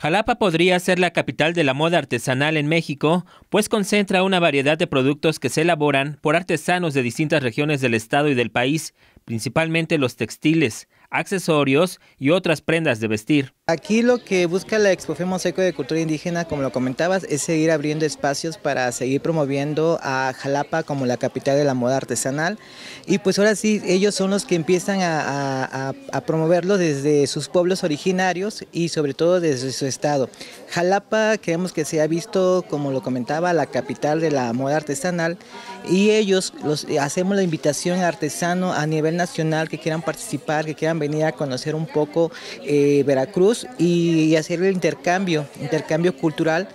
Jalapa podría ser la capital de la moda artesanal en México, pues concentra una variedad de productos que se elaboran por artesanos de distintas regiones del estado y del país, principalmente los textiles, accesorios y otras prendas de vestir. Aquí lo que busca la Expo Seco de Cultura Indígena, como lo comentabas, es seguir abriendo espacios para seguir promoviendo a Jalapa como la capital de la moda artesanal. Y pues ahora sí, ellos son los que empiezan a, promoverlo desde sus pueblos originarios y sobre todo desde su estado. Jalapa creemos que se ha visto, como lo comentaba, la capital de la moda artesanal y ellos hacemos la invitación a artesanos a nivel nacional que quieran participar, que quieran venir a conocer un poco eh, Veracruz y hacer el intercambio, intercambio cultural.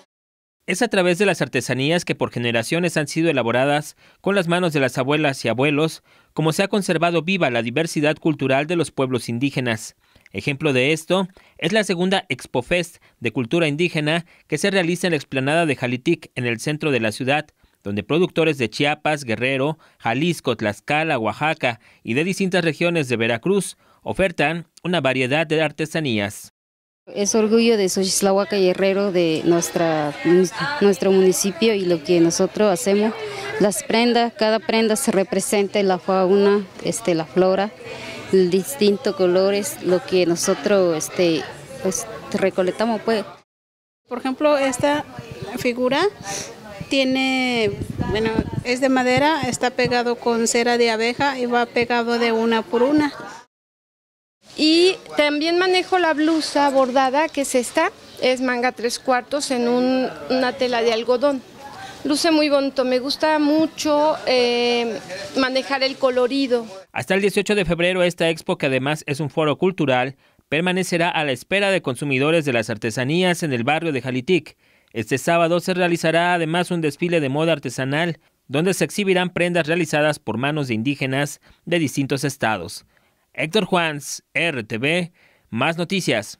Es a través de las artesanías que por generaciones han sido elaboradas con las manos de las abuelas y abuelos, como se ha conservado viva la diversidad cultural de los pueblos indígenas. Ejemplo de esto es la segunda ExpoFest de cultura indígena que se realiza en la explanada de Jalitic, en el centro de la ciudad, donde productores de Chiapas, Guerrero, Jalisco, Tlaxcala, Oaxaca y de distintas regiones de Veracruz ofertan una variedad de artesanías. Es orgullo de Xochislahuaca y Herrero, de nuestra, nuestro municipio y lo que nosotros hacemos. Las prendas, cada prenda se representa la fauna, este, la flora, distintos colores, lo que nosotros este, pues, recolectamos. Pues. Por ejemplo, esta figura tiene, bueno, es de madera, está pegado con cera de abeja y va pegado de una por una también manejo la blusa bordada, que es esta, es manga tres cuartos en una tela de algodón. Luce muy bonito, me gusta mucho eh, manejar el colorido. Hasta el 18 de febrero esta expo, que además es un foro cultural, permanecerá a la espera de consumidores de las artesanías en el barrio de Jalitic. Este sábado se realizará además un desfile de moda artesanal, donde se exhibirán prendas realizadas por manos de indígenas de distintos estados. Héctor Juans, RTV, más noticias.